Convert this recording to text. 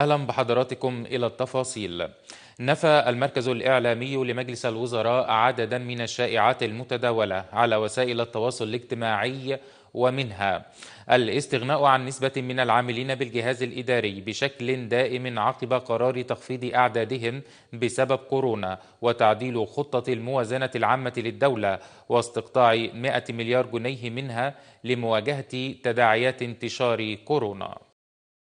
اهلا بحضراتكم الى التفاصيل. نفى المركز الاعلامي لمجلس الوزراء عددا من الشائعات المتداوله على وسائل التواصل الاجتماعي ومنها الاستغناء عن نسبة من العاملين بالجهاز الإداري بشكل دائم عقب قرار تخفيض أعدادهم بسبب كورونا وتعديل خطة الموازنة العامة للدولة واستقطاع 100 مليار جنيه منها لمواجهة تداعيات انتشار كورونا